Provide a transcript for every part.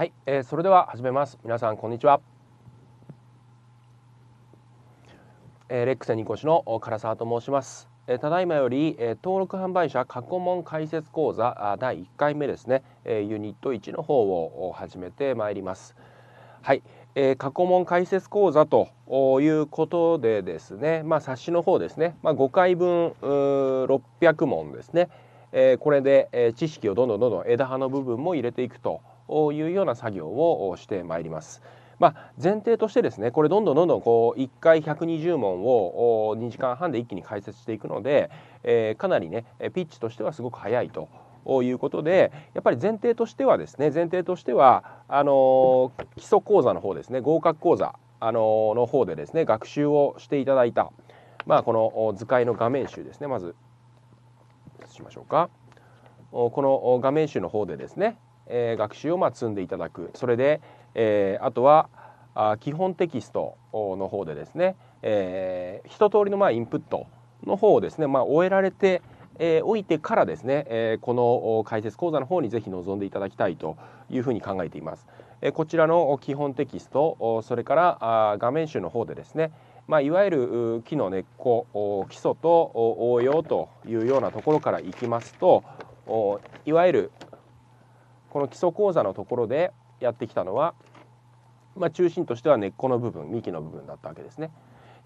はい、えー、それでは始めます皆さんこんにちは、えー、レックセニコシの唐沢と申します、えー、ただいまより、えー、登録販売者過去問解説講座あ第一回目ですね、えー、ユニット一の方を始めてまいりますはい、えー、過去問解説講座ということでですねまあ冊子の方ですねまあ五回分600問ですねえー、これで、えー、知識をどんどんどんどん枝葉の部分も入れていくとというような作業をしてまいります。まあ、前提としてですねこれどんどんどんどんこう1回120問を2時間半で一気に解説していくので、えー、かなりねピッチとしてはすごく速いということでやっぱり前提としてはですね前提としてはあのー、基礎講座の方ですね合格講座、あのー、の方でですね学習をしていただいた、まあ、この図解の画面集ですねまずしましょうかこの画面集の方でですねえー、学習をまあ積んでいただくそれで、えー、あとはあ基本テキストの方でですね、えー、一通りのまあインプットの方をですね、まあ、終えられて、えー、おいてからですね、えー、この解説講座の方にぜひ臨んでいただきたいというふうに考えています。えこちらの基本テキストそれから画面集の方でですね、まあ、いわゆる木の根っこ基礎と応用というようなところからいきますといわゆるこの基礎講座のところでやってきたのは、まあ、中心としては根っこの部分幹の部分だったわけですね。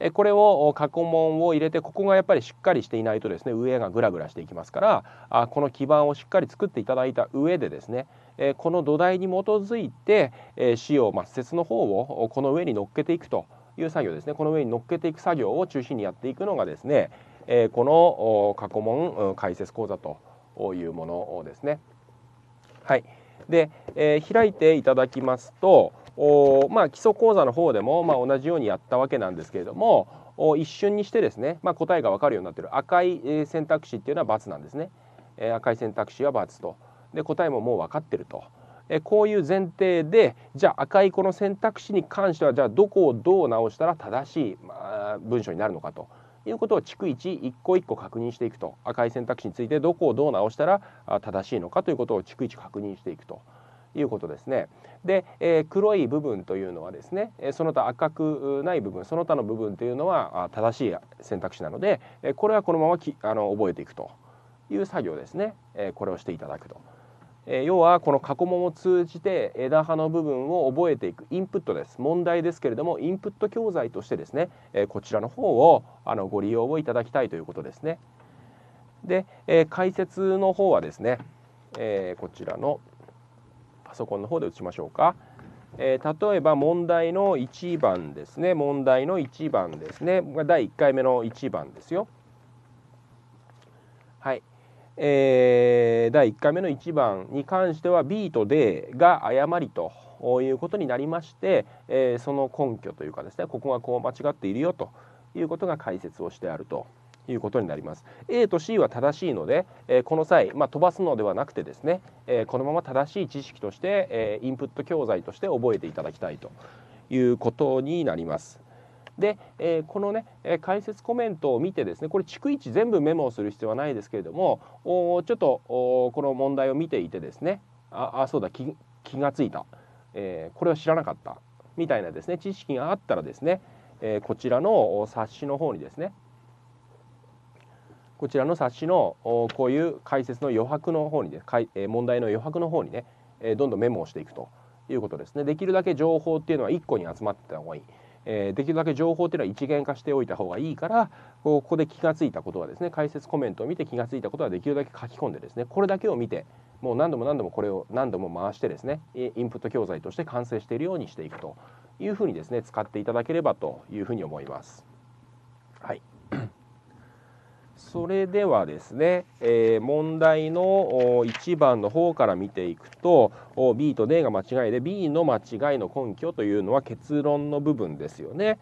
えこれを過去問を入れてここがやっぱりしっかりしていないとですね上がグラグラしていきますからあこの基盤をしっかり作っていただいた上でですね、えこの土台に基づいて、え使用ま施設の方をこの上に乗っけていくという作業ですねこの上に乗っけていく作業を中心にやっていくのがですね、えこの過去問解説講座というものですね。はい、で、えー、開いていただきますとお、まあ、基礎講座の方でも、まあ、同じようにやったわけなんですけれどもお一瞬にしてですね、まあ、答えが分かるようになってる赤い選択肢っていうのは×なんですね、えー、赤い選択肢は×とで答えももう分かってると。えこういう前提でじゃあ赤いこの選択肢に関してはじゃあどこをどう直したら正しい、まあ、文章になるのかということを逐一一個一個確認していくと赤い選択肢についてどこをどう直したら正しいのかということを逐一確認していくと。いうことですね。で、えー、黒い部分というのはですね、えその他赤くない部分その他の部分というのは正しい選択肢なので、えこれはこのままきあの覚えていくという作業ですね、えこれをしていただくと。え要はこの過去問を通じて枝葉の部分を覚えていくインプットです問題ですけれどもインプット教材としてですね、えこちらの方をあのご利用をいただきたいということですね。で、え解説の方はですね、えこちらのパソコンの方で打ちましょうか。え例えば問題の1番ですね問題の1番ですね第1回目の1番ですよ。えー、第1回目の1番に関しては B と D が誤りということになりまして、えー、その根拠というかですねここがこう間違っているよということが解説をしてあると。いうことになります A と C は正しいので、えー、この際、まあ、飛ばすのではなくてですね、えー、このまま正しい知識として、えー、インプット教材として覚えていただきたいということになります。で、えー、このね解説コメントを見てですねこれ逐一全部メモをする必要はないですけれどもおちょっとこの問題を見ていてですねああそうだ気がついた、えー、これは知らなかったみたいなですね知識があったらですね、えー、こちらの冊子の方にですねこちらの冊子のこういう解説の余白の方にね、え問題の余白の方にね、えどんどんメモをしていくということですねできるだけ情報っていうのは1個に集まってた方がいい。えー、できるだけ情報っていうのは一元化しておいた方がいいからここで気が付いたことはですね解説コメントを見て気が付いたことはできるだけ書き込んでですねこれだけを見てもう何度も何度もこれを何度も回してですねインプット教材として完成しているようにしていくというふうにですね使っていただければというふうに思います。はいそれではですね、えー、問題の1番の方から見ていくと B と D が間違いで B の間違いの根拠というのは結論の部分ですよね。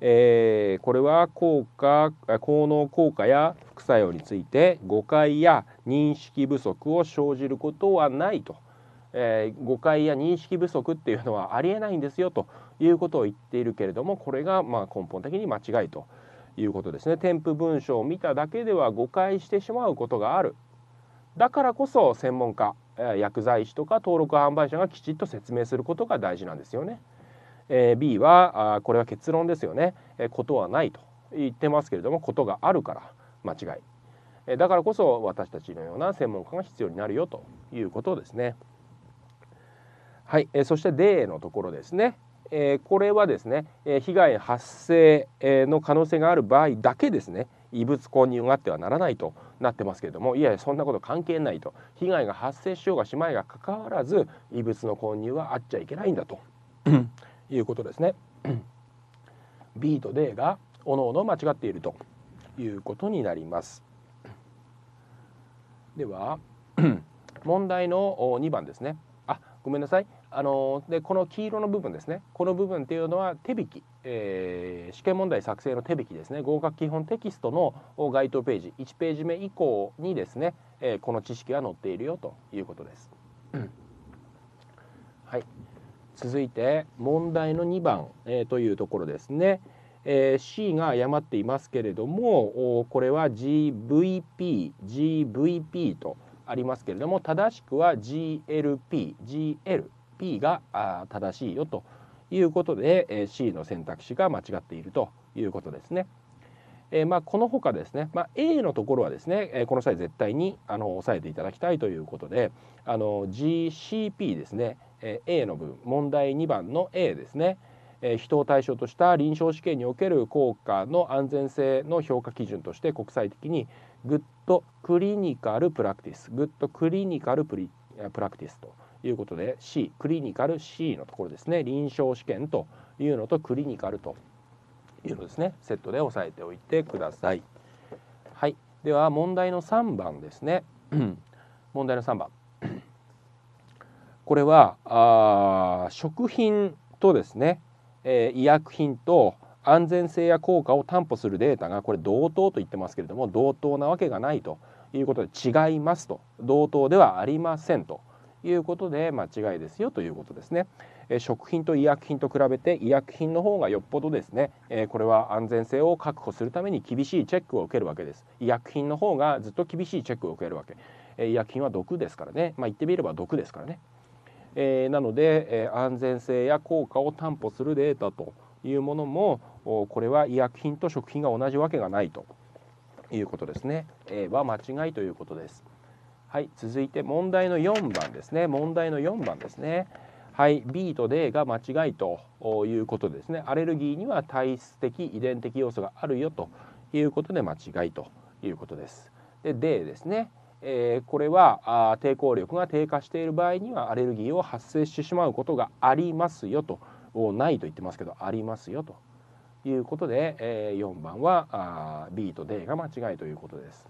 えー、これは効果効能効果や副作用について誤解や認識不足を生じることはないと、えー、誤解や認識不足っていうのはありえないんですよということを言っているけれどもこれがまあ根本的に間違いと。いうことですね添付文書を見ただけでは誤解してしまうことがあるだからこそ専門家薬剤師とか登録販売者がきちっと説明することが大事なんですよね。え B はあこれは結論ですよね、えことはないと言ってますけれどもことがあるから間違い、えだからこそ私たちのような専門家が必要になるよということですね。はい、えー、そして D のところですね、えこれはですね、え被害発生、えの可能性がある場合だけですね異物混入があってはならないとなってますけれどもいやいやそんなこと関係ないと被害が発生しようがしまいがかかわらず異物の混入はあっちゃいけないんだと いうことですね。B と D がおのおの間違っているということになります。では 問題の2番ですね。あごめんなさいあのでこの黄色の部分ですねこの部分っていうのは手引き、えー、試験問題作成の手引きですね合格基本テキストの該当ページ1ページ目以降にですね、えー、この知識が載っているよということです。はい、続いて問題の2番、えー、というところですね。えー、C が誤っていますけれどもこれは GVP、GVP とありますけれども正しくは GLP、GL P が正しいよということで、え C の選択肢が間違っているということですね。えまあ、このほかですね、まあ、A のところはですね、えこの際絶対にあの押さえていただきたいということであの GCP ですね、え A の部分問題2番の A ですね、え人を対象とした臨床試験における効果の安全性の評価基準として国際的にグッドクリニカルプラクティスグッドクリニカルプラクティスということで C クリニカル C のところですね臨床試験というのとクリニカルというのですねセットで押さえておいてください。はい、では問題の3番ですね 問題の3番これはあ食品とですね、えー、医薬品と安全性や効果を担保するデータがこれ同等と言ってますけれども同等なわけがないということで違いますと同等ではありませんということで間違いですよということですね。え食品と医薬品と比べて医薬品の方がよっぽどですね、えこれは安全性を確保するために厳しいチェックを受けるわけです。医薬品の方がずっと厳しいチェックを受けるわけ。え医薬品は毒ですからね、まあ、言ってみれば毒ですからね。えー、なので、え安全性や効果を担保するデータというものもこれは医薬品と食品が同じわけがないということですね。えは間違いということです。はい続いて問題の4番ですね問題の4番ですねはい B と D が間違いということですねアレルギーには体質的遺伝的要素があるよということで間違いということですで D ですねえー、これはあ抵抗力が低下している場合にはアレルギーを発生してしまうことがありますよとをないと言ってますけどありますよということで、えー、4番はあ B と D が間違いということです。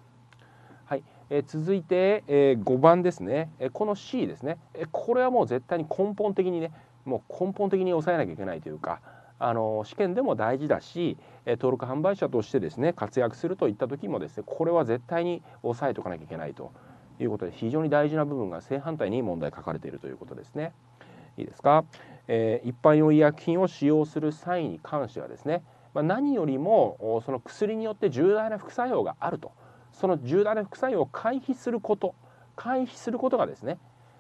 え続いて、え5番ですね、えこの C ですね、えこれはもう絶対に根本的にねもう根本的に抑えなきゃいけないというかあの試験でも大事だし、え登録販売者としてですね活躍するといった時もですねこれは絶対に抑えとかなきゃいけないということで非常に大事な部分が正反対に問題書かれているということですね。いいですか、えー、一般用医薬品を使用する際に関してはですね、まあ、何よりもその薬によって重大な副作用があると。その重大な副作用を回避すること回避することがですね、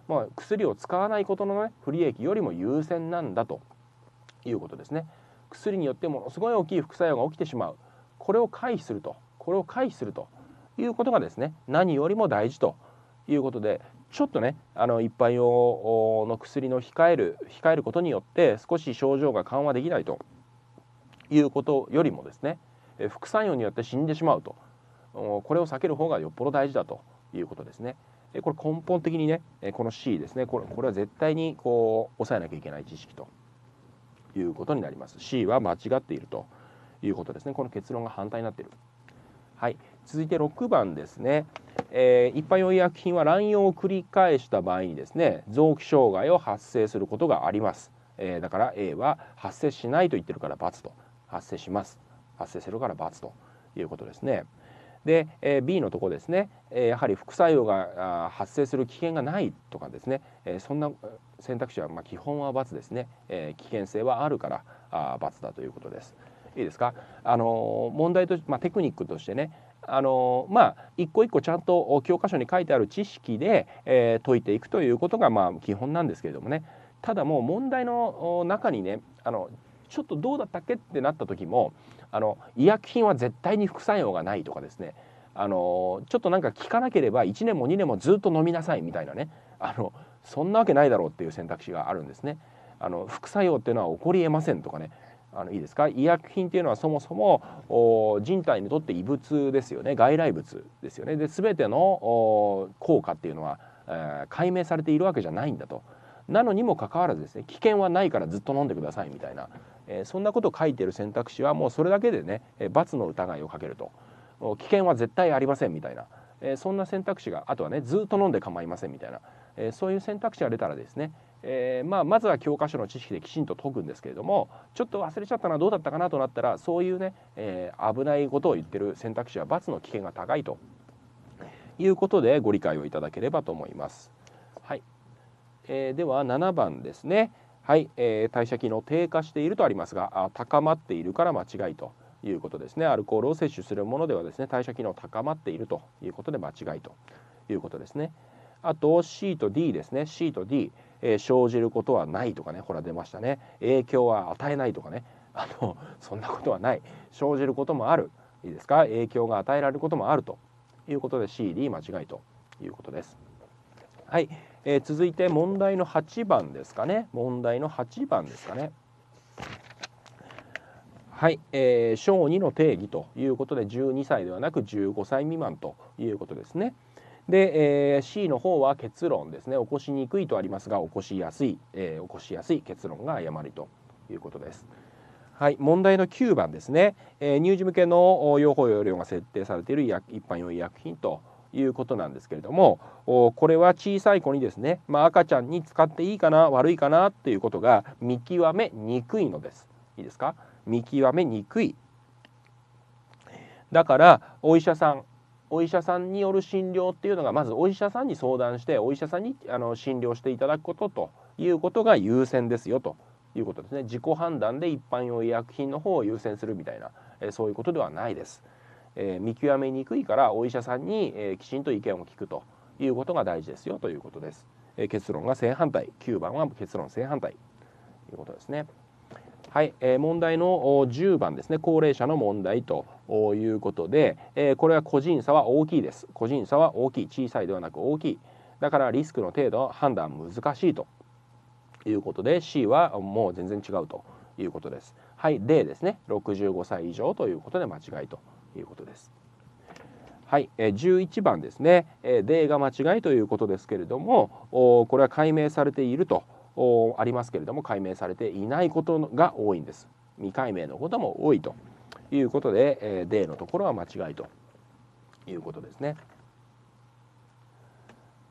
まあ、薬を使わないことの、ね、不利益よりも優先なんだということですね薬によってものすごい大きい副作用が起きてしまうこれを回避するとこれを回避するということがですね何よりも大事ということでちょっとねあの一般用の薬の控える控えることによって少し症状が緩和できないということよりもですね副作用によって死んでしまうとこれを避ける方がよっぽど大事だということですね。でこれ根本的にねこの C ですねこれこれは絶対にこう抑えなきゃいけない知識ということになります C は間違っているということですねこの結論が反対になっているはい続いて6番ですね、えー、一般用医薬品は乱用を繰り返した場合にですね臓器障害を発生することがあります、えー、だから A は発生しないと言ってるから×と発生します発生するから×ということですねで、え B のとこですね、えやはり副作用が発生する危険がないとかですね、えそんな選択肢はま基本は×ですね、え危険性はあるからあ×だということです。いいですかあの問題と、まあ、テクニックとしてねあのまあ一個一個ちゃんと教科書に書いてある知識で、えー、解いていくということがまあ基本なんですけれどもねただもう問題の中にねあのちょっとどうだったっけってなった時もあの医薬品は絶対に副作用がないとかですねあのちょっとなんか聞かなければ1年も2年もずっと飲みなさいみたいなねあのそんなわけないだろうっていう選択肢があるんですね。あの副作用っていうのは起こりえませんとかねあのいいですか医薬品っていうのはそもそも人体にとって異物ですよね外来物ですよねで全ての効果っていうのは、えー、解明されているわけじゃないんだとなのにもかかわらずですね危険はないからずっと飲んでくださいみたいなえそんなことを書いてる選択肢はもうそれだけでね、え罰の疑いをかけると危険は絶対ありませんみたいな、えそんな選択肢があとはねずっと飲んで構いませんみたいな、えそういう選択肢が出たらですねえーまあ、まずは教科書の知識できちんと解くんですけれどもちょっと忘れちゃったなどうだったかなとなったらそういうね、えー、危ないことを言ってる選択肢は罰の危険が高いということでご理解をいただければと思います。はいえー、では7番ですね、はい、えー、代謝機能低下しているとありますが高まっているから間違いということですねアルコールを摂取するものではですね代謝機能高まっているということで間違いということですねあと C と D ですね C と D、えー、生じることはないとかねほら出ましたね影響は与えないとかねあのそんなことはない生じることもあるいいですか影響が与えられることもあるということで CD 間違いということですはいえー、続いて問題の8番ですかね問題の8番ですかねはい、えー、小2の定義ということで12歳ではなく15歳未満ということですね。で、えー、C の方は結論ですね起こしにくいとありますが起こしやすい、えー、起こしやすい結論が誤りということです。はい、問題の9番ですね、えー、乳児向けの用法要領が設定されている一般用医薬品ということなんですけれどもこれは小さい子にですね、まあ、赤ちゃんに使っていいかな悪いかなっていうことが見極めにくいのです。いいですか見極めにくいだからお医者さんお医者さんによる診療っていうのがまずお医者さんに相談してお医者さんにあの診療していただくことということが優先ですよということですね自己判断で一般用医薬品の方を優先するみたいなえそういうことではないです。えー、見極めにくいからお医者さんに、えー、きちんと意見を聞くということが大事ですよということです、えー、結論が正反対9番は結論正反対ということですねはい、えー、問題の10番ですね高齢者の問題ということで、えー、これは個人差は大きいです個人差は大きい小さいではなく大きいだからリスクの程度判断難しいということで C はもう全然違うということですはい D ですね65歳以上ということで間違いということです。はい、え11番ですね「えー、例が間違い」ということですけれどもこれは解明されているとありますけれども解明されていないことが多いんです。未解明のことも多いということで「えー、例のところは間違い」ということですね。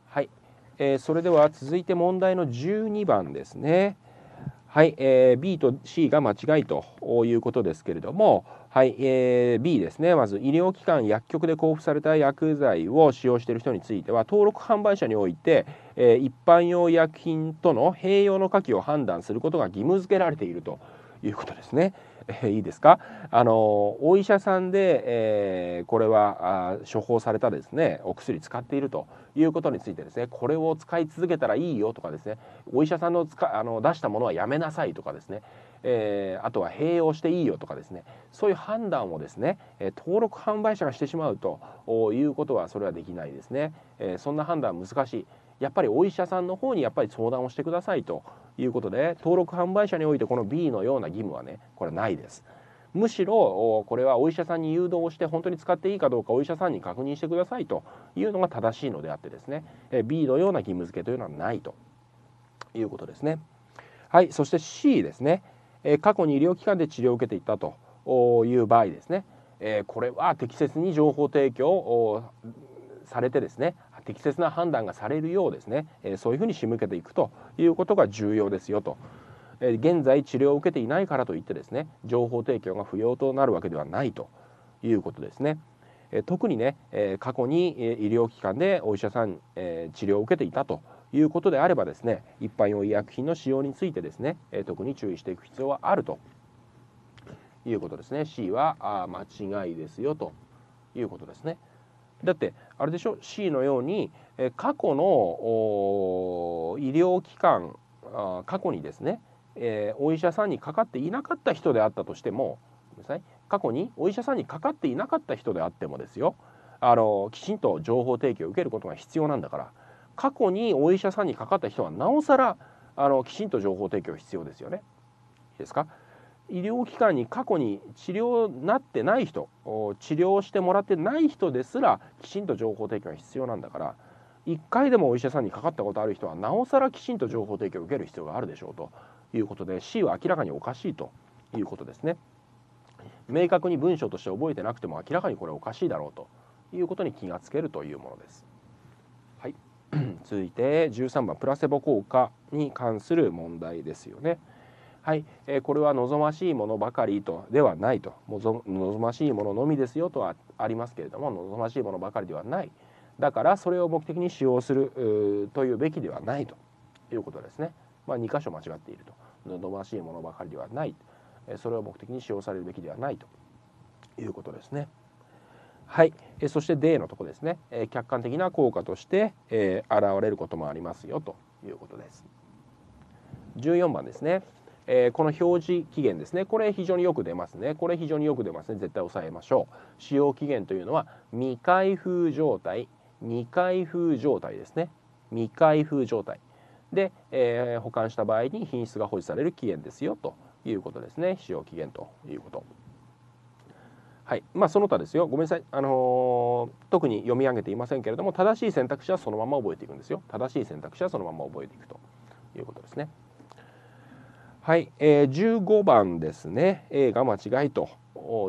はい、えー、それでは続いて問題の12番ですね。はい、えー、B と C が間違いということですけれども、はいえー、B ですねまず医療機関薬局で交付された薬剤を使用している人については登録販売者において、えー、一般用医薬品との併用の可否を判断することが義務付けられていると。いうことですね。え いいですかあのお医者さんで、えー、これはあ処方されたですねお薬使っているということについてですねこれを使い続けたらいいよとかですねお医者さんの使あの出したものはやめなさいとかですね、えー、あとは併用していいよとかですねそういう判断をですねえ登録販売者がしてしまうということはそれはできないですね、えー、そんな判断は難しいやっぱりお医者さんの方にやっぱり相談をしてくださいということで登録販売者においてこの B のような義務はねこれないです。むしろこれはお医者さんに誘導をして本当に使っていいかどうかお医者さんに確認してくださいというのが正しいのであってですね B のような義務付けというのはないということですね。はいそして C ですね過去に医療機関で治療を受けていたという場合ですねこれは適切に情報提供をされてですね適切な判断がされるようですね、えそういうふうに仕向けていくということが重要ですよと。え現在治療を受けていないからといってですね情報提供が不要となるわけではないということですね。え特にね、え過去に医療機関でお医者さん、え治療を受けていたということであればですね一般用医薬品の使用についてですね、え特に注意していく必要はあるということですね C はあ間違いですよということですね。だってあれでしょ C のように過去の医療機関過去にですね、えお医者さんにかかっていなかった人であったとしても過去にお医者さんにかかっていなかった人であってもですよあのきちんと情報提供を受けることが必要なんだから過去にお医者さんにかかった人はなおさらあのきちんと情報提供必要ですよね。いいですか医療機関に過去に治療なってない人治療してもらってない人ですらきちんと情報提供が必要なんだから1回でもお医者さんにかかったことある人はなおさらきちんと情報提供を受ける必要があるでしょうということで C は明らかにおかしいということですね。明確に文章として覚えてなくても明らかにこれおかしいだろうということに気がつけるというものです。はい、続いて13番プラセボ効果に関する問題ですよね。はい、えー、これは望ましいものばかりとではないと望ましいもののみですよとはありますけれども望ましいものばかりではないだからそれを目的に使用するというべきではないということですね、まあ、2箇所間違っていると望ましいものばかりではないそれを目的に使用されるべきではないということですね。はい、えそして D のとこですね、え客観的な効果として、え現れることもありますよということです。14番ですねえー、この表示期限ですねこれ非常によく出ますねこれ非常によく出ますね絶対押さえましょう使用期限というのは未開封状態未開封状態ですね未開封状態で、えー、保管した場合に品質が保持される期限ですよということですね使用期限ということはいまあ、その他ですよごめんなさい、あのー、特に読み上げていませんけれども正しい選択肢はそのまま覚えていくんですよ正しい選択肢はそのまま覚えていくということですね。はい、えー、15番ですね A が間違いと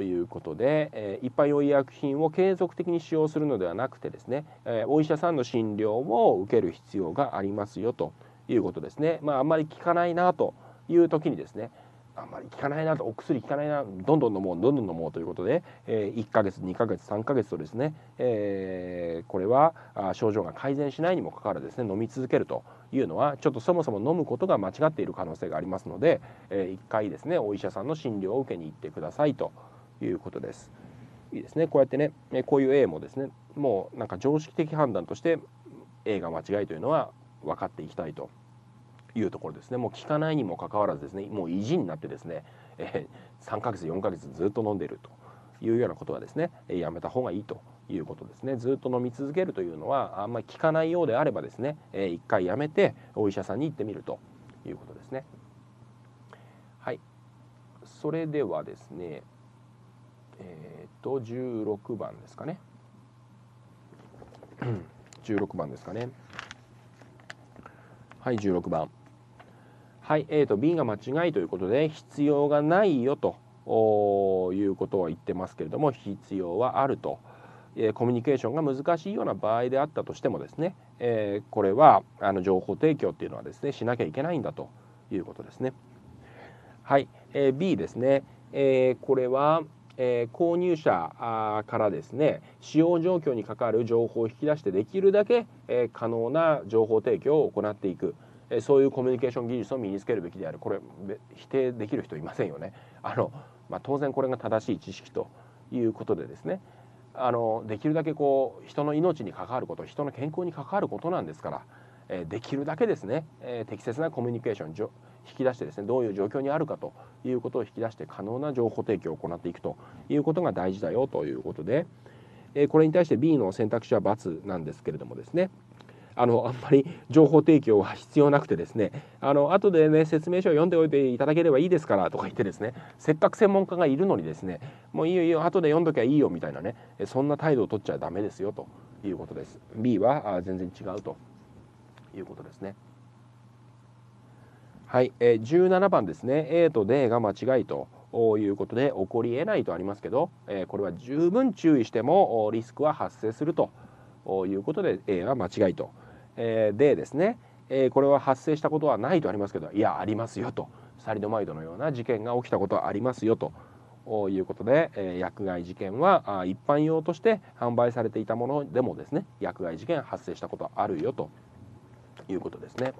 いうことで、えー、一般用医薬品を継続的に使用するのではなくてですね、えー、お医者さんの診療を受ける必要がありますよということですね。まあ、あんまり効かないなという時にですねあんまり効かないなとお薬効かないなどんどん飲もうどんどん飲もうということで、えー、1ヶ月2ヶ月3ヶ月とですね、えー、これは症状が改善しないにもかかわらずですね飲み続けるというのはちょっとそもそも飲むことが間違っている可能性がありますので、えー、1回ですねお医者さんの診療を受けに行ってくださいということです。いいですねこうやってねこういう A もですねもうなんか常識的判断として A が間違いというのは分かっていきたいというところですねもう効かないにもかかわらずですねもう意地になってですね、えー、3ヶ月4ヶ月ずっと飲んでるというようなことはですねやめた方がいいということですねずっと飲み続けるというのはあんまり効かないようであればですね、えー、一回やめてお医者さんに行ってみるということですねはいそれではですねえっ、と16番ですかね16 番ですかねはい16番はい A と B が間違いということで必要がないよということは言ってますけれども必要はあるとえコミュニケーションが難しいような場合であったとしてもですね、えこれはあの情報提供っていうのはですねしなきゃいけないんだということですね。はい、え B ですね、えこれは、え購入者からですね使用状況に関わる情報を引き出してできるだけ、え可能な情報提供を行っていく。そういうコミュニケーション技術を身につけるべきであるこれ否定できる人いませんよね。あのまあ、当然これが正しい知識ということでですね、あのできるだけこう人の命に関わること人の健康に関わることなんですから、えできるだけですね、え適切なコミュニケーション引き出してですねどういう状況にあるかということを引き出して可能な情報提供を行っていくということが大事だよということで、えこれに対して B の選択肢は×なんですけれどもですねあのあんまり情報提供は必要なくてですねあの後でね説明書を読んでおいていただければいいですからとか言ってですねせっかく専門家がいるのにですねもういいよいいよ後で読んどきゃいいよみたいなねそんな態度を取っちゃダメですよということです B は全然違うということですねはい、えー、17番ですね A と D が間違いということで起こりえないとありますけど、えー、これは十分注意してもリスクは発生するということで A は間違いと。えー、でですね、えこれは発生したことはないとありますけどいやありますよとサリドマイドのような事件が起きたことはありますよということで、え薬害事件は一般用として販売されていたものでもですね薬害事件発生したことはあるよということですね。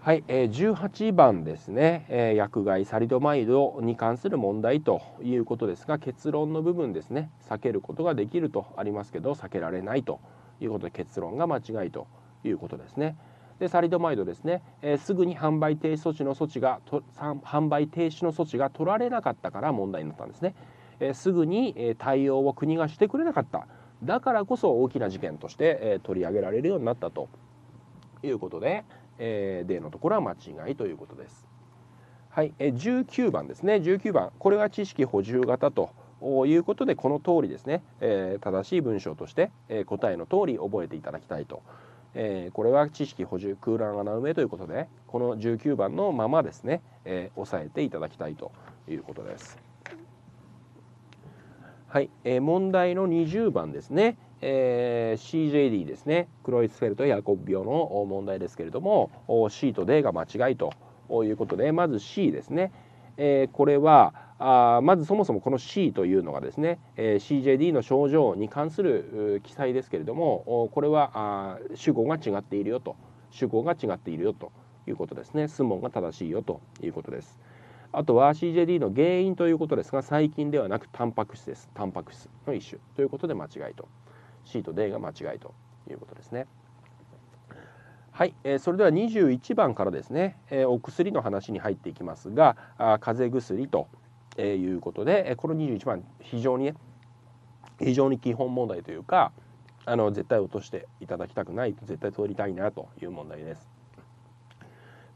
はい、えー、18番ですね、え薬害サリドマイドに関する問題ということですが結論の部分ですね避けることができるとありますけど避けられないと。いうことで結論が間違いということですね。でサリドマイドですね、えー、すぐに販売停止措置の措置がと販売停止の措置が取られなかったから問題になったんですね、えー、すぐに、え対応を国がしてくれなかっただからこそ大きな事件として、え取り上げられるようになったということで、えー、例のところは間違いということです。はい、え19番ですね19番これが知識補充型ということでこの通りですね、えー、正しい文章として、えー、答えの通り覚えていただきたいと、えー、これは知識補充空欄穴埋めということでこの19番のままですね、えー、押さえていただきたいということです。はい、えー、問題の20番ですね、えー、CJD ですねクロイスフェルト・ヤコブ病の問題ですけれども C と D が間違いということでまず C ですね、えー、これはあまずそもそもこの C というのがですね、えー、CJD の症状に関する記載ですけれどもこれはあ主語が違っているよと主語が違っているよということですね質問が正しいよということです。あとは CJD の原因ということですが細菌ではなくタンパク質ですタンパク質の一種ということで間違いと C と D が間違いということですね。はい、えー、それでは21番からですね、えー、お薬の話に入っていきますがあ風邪薬とえー、いうことで、えこの21番非常にね非常に基本問題というかあの絶対落としていただきたくない絶対通りたいなという問題です。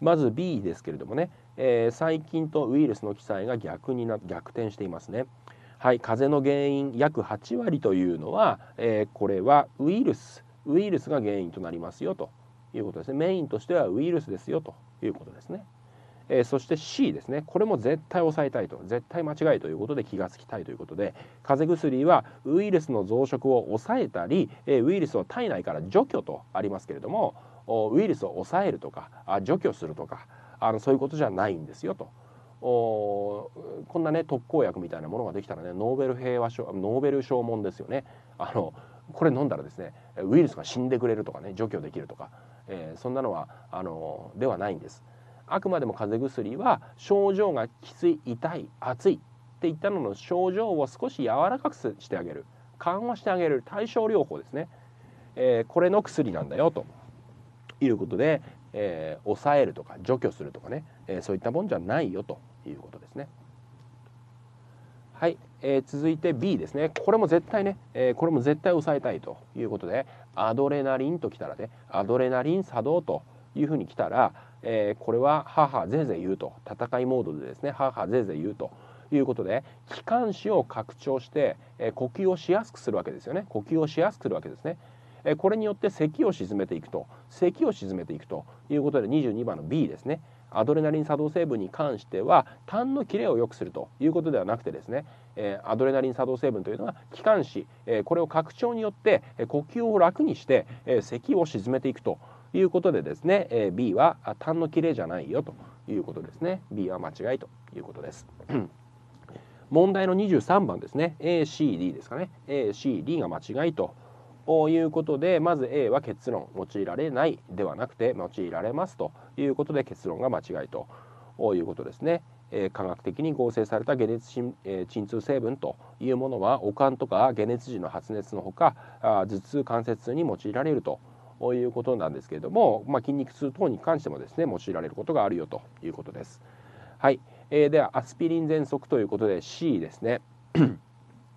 まず B ですけれどもね、えー、細菌とウイルスの記載が逆にな逆転していますね。はい、風邪の原因約8割というのは、えー、これはウイルスウイルスが原因となりますよということですね。メインとしてはウイルスですよということですね。えー、そして C ですねこれも絶対抑えたいと絶対間違いということで気がつきたいということで風邪薬はウイルスの増殖を抑えたり、えー、ウイルスを体内から除去とありますけれどもウイルスを抑えるとかあ除去するとかあのそういうことじゃないんですよと。おこんなね特効薬みたいなものができたらねノーベル平和賞ノーベル賞もんですよねあのこれ飲んだらですねウイルスが死んでくれるとかね除去できるとか、えー、そんなのはあのではないんです。あくまでも風邪薬は症状がきつい痛い熱いっていったのの症状を少し柔らかくしてあげる緩和してあげる対症療法ですね、えー、これの薬なんだよということで、えー、抑えるとか除去するとかね、えー、そういったもんじゃないよということですね。はい、えー、続いて B ですねこれも絶対ね、えー、これも絶対抑えたいということでアドレナリンときたらねアドレナリン作動というふうにきたらえー、これは母ぜいぜい言うと戦いモードでですね母ぜいぜい言うということで気管支を拡張して、えー、呼吸をしやすくするわけですよね呼吸をしやすくするわけですね。えこれによって咳を沈めていくと咳を沈めていくということで22番の B ですねアドレナリン作動成分に関しては痰の切れを良くするということではなくてですね、えアドレナリン作動成分というのは気管支、えこれを拡張によって、え呼吸を楽にして、え咳を沈めていくということでですね、えー、B は痰の切れじゃないよということですね B は間違いということです 問題の23番ですね ACD ですかね ACD が間違いということでまず A は結論用いられないではなくて用いられますということで結論が間違いということですね。え科学的に合成された解熱鎮,、え鎮痛成分というものは悪寒とか解熱時の発熱のほかあ頭痛関節痛に用いられるとこういうことなんですけれども、まあ、筋肉痛等に関してもですね用いられることがあるよということです。はい、えー、ではアスピリン喘息ということで C ですね、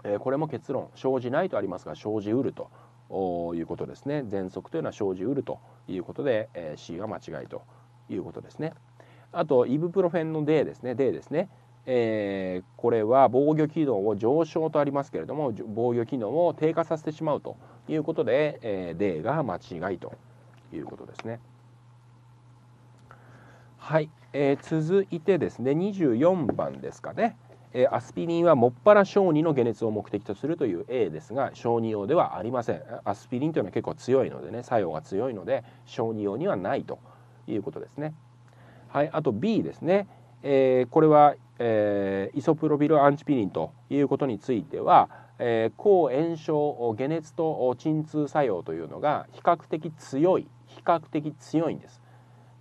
えこれも結論生じないとありますが生じうるということですね喘息というのは生じうるということで、えー、C が間違いということですねあとイブプロフェンの D ですね D ですねえー、これは防御機能を上昇とありますけれども防御機能を低下させてしまうということで、えー、例が間違いということですね。はい、えー、続いてですね24番ですかね、えアスピリンはもっぱら小児の解熱を目的とするという A ですが小児用ではありませんアスピリンというのは結構強いのでね作用が強いので小児用にはないということですね。はい、あと B ですね、えー、これはえー、イソプロピルアンチピリンということについては、えー、抗炎症解熱と鎮痛作用というのが比較的強い比較的強いんです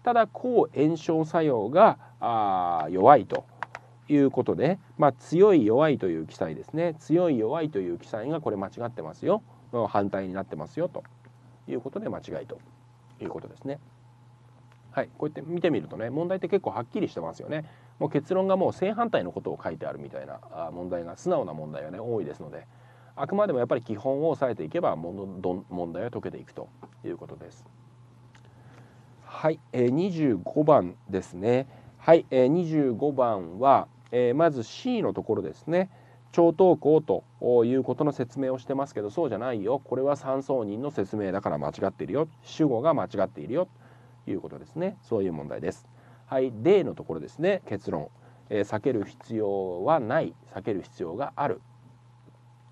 ただ抗炎症作用があ弱いということで、まあ、強い弱いという記載ですね強い弱いという記載がこれ間違ってますよ反対になってますよということで間違いということですね。はい、こうやって見てみるとね問題って結構はっきりしてますよね。もう結論がもう正反対のことを書いてあるみたいな問題が素直な問題がね多いですのであくまでもやっぱり基本を押さえていけば問題は解けていくということです。はい、えー、25番ですね。はい、えー、25番は、えー、まず C のところですね。超投稿ということの説明をしてますけどそうじゃないよこれは三層人の説明だから間違っているよ主語が間違っているよということですねそういう問題です。はい D のところですね結論、えー、避ける必要はない避ける必要がある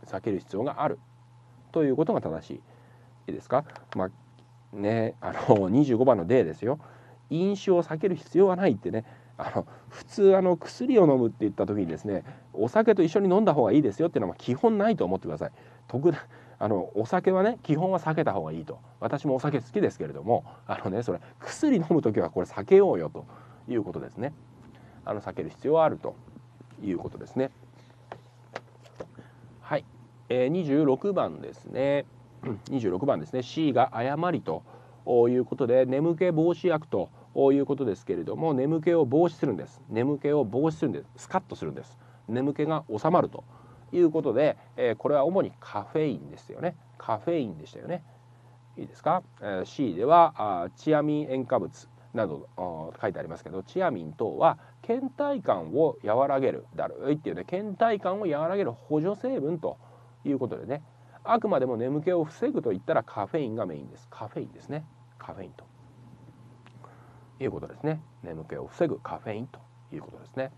避ける必要があるということが正しいいいですか、まあね、あの25番の D ですよ飲酒を避ける必要はないってねあの普通あの薬を飲むって言った時にですねお酒と一緒に飲んだ方がいいですよっていうのは基本ないと思ってください特段あのお酒はね基本は避けた方がいいと私もお酒好きですけれどもあのねそれ薬飲む時はこれ避けようよということですねあの避ける必要はあるということですねはい、えー、26番ですね26 番ですね C が誤りということで眠気防止薬ということですけれども眠気を防止するんです眠気を防止するんですスカッとするんです眠気が収まるということで、えー、これは主にカフェインですよねカフェインでしたよねいいですか、えー、C ではあチアミン塩化物など書いてありますけどチアミン等は倦怠感を和らげるだるいっていうね倦怠感を和らげる補助成分ということでねあくまでも眠気を防ぐといったらカフェインがメインですカフェインですねカフェインということですね眠気を防ぐカフェインということですね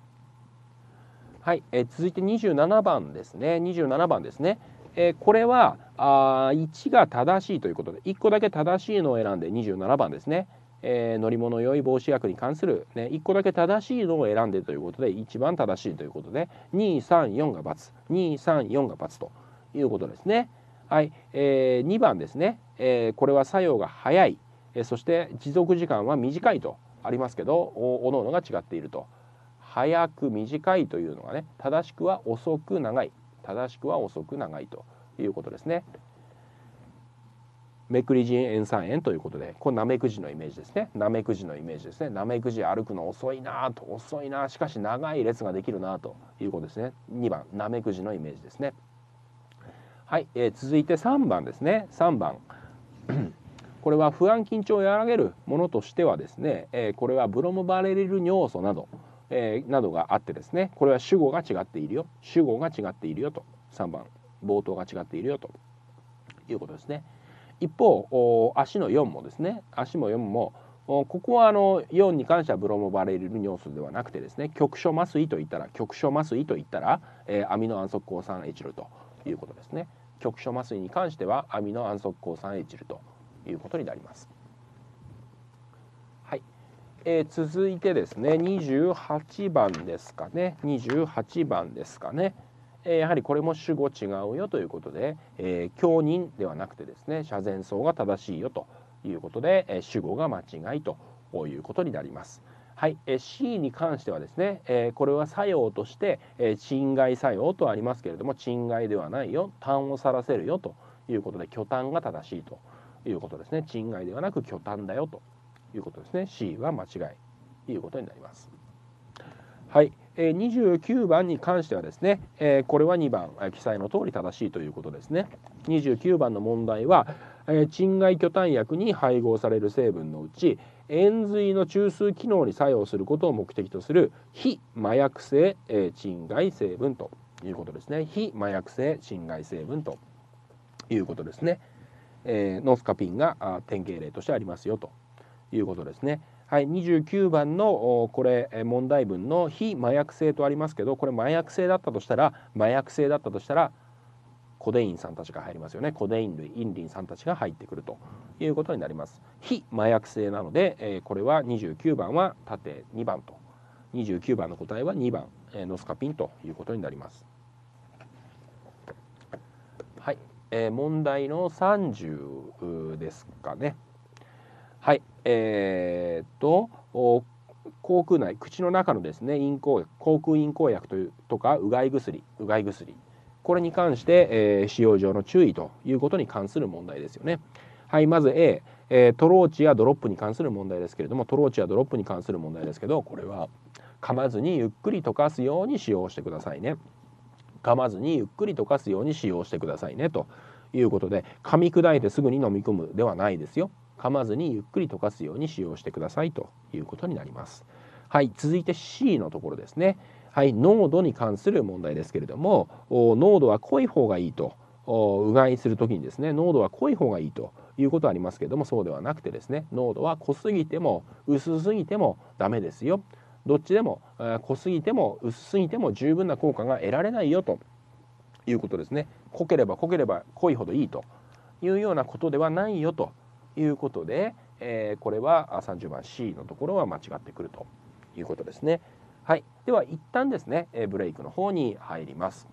はいえー、続いて27番ですね27番ですね、えー、これはあ1が正しいということで1個だけ正しいのを選んで27番ですね、えー、乗り物酔い防止薬に関する、ね、1個だけ正しいのを選んでということで1番正しいということで234が ×234 が×ということですね。はいえー、2番ですね、えー、これは作用が早い、えー、そして持続時間は短いとありますけどおおのおのが違っていると。早く短いというのがね正しくは遅く長い正しくは遅く長いということですね。めくり人塩酸塩ということでこれナメクジのイメージですねナメクジのイメージですねナメクジ歩くの遅いなと遅いなしかし長い列ができるなということですね2番ナメクジのイメージですねはい、えー、続いて3番ですね3番 これは不安緊張を和らげるものとしてはですね、えー、これはブロムバレリル尿素などえー、などがあってですねこれは主語が違っているよ主語が違っているよと3番冒頭が違っているよということですね。一方足の4もですね足も4もここはあの4に関してはブロモバレル尿素ではなくてですね局所麻酔といったら局所麻酔といったら、えー、アミノ暗側抗酸エチルということですね局所麻酔に関してはアミノ暗側抗酸エチルということになります。えー、続いてですね28番ですかね28番ですかね、えー、やはりこれも主語違うよということで、えー、教人ではなくてですね謝前奏が正しいよということで、えー、主語が間違いということになります。はい、えー、C に関してはですね、えー、これは作用として、えー、害作用とありますけれども侵害ではないよ単をらせるよということで巨単が正しいということですね賃害ではなく巨単だよということですね C は間違いということになりますはい、えー、29番に関してはですね、えー、これは2番、えー、記載の通り正しいということですね29番の問題は、えー、賃外巨炭薬に配合される成分のうち塩髄の中枢機能に作用することを目的とする非麻薬性、えー、鎮害成分ということですね非麻薬性賃害成分ということですね、えー、ノスカピンが典型例としてありますよということですね。はい、29番のこれ問題文の非麻薬性とありますけどこれ麻薬性だったとしたら麻薬性だったとしたらコデインさんたちが入りますよねコデイン類インリンさんたちが入ってくるということになります非麻薬性なので、えこれは29番は縦2番と29番の答えは2番、えノスカピンということになりますはい、えー、問題の30ですかねはいえー、っと口腔内口の中のですね咽薬口腔咽喉薬というとかうがい薬うがい薬これに関して、えー、使用上の注意ということに関する問題ですよね。はい、まず A、えー、トローチやドロップに関する問題ですけれどもトローチやドロップに関する問題ですけどこれは噛まずにゆっくり溶かすように使用してくださいね。噛まずにゆっくり溶かすように使用してくださいねということで噛み砕いてすぐに飲み込むではないですよ。噛まずにゆっくり溶かすように使用してくださいということになります。はい、続いて C のところですね。はい、濃度に関する問題ですけれども、濃度は濃い方がいいと、うがいする時にですね、濃度は濃い方がいいということはありますけれども、そうではなくてですね、濃度は濃すぎても薄すぎてもダメですよ。どっちでも濃すぎても薄すぎても十分な効果が得られないよということですね。濃ければ濃ければ濃いほどいいというようなことではないよということで、えー、これは30番 C のところは間違ってくるということですね。はい、では一旦ですね、えブレイクの方に入ります。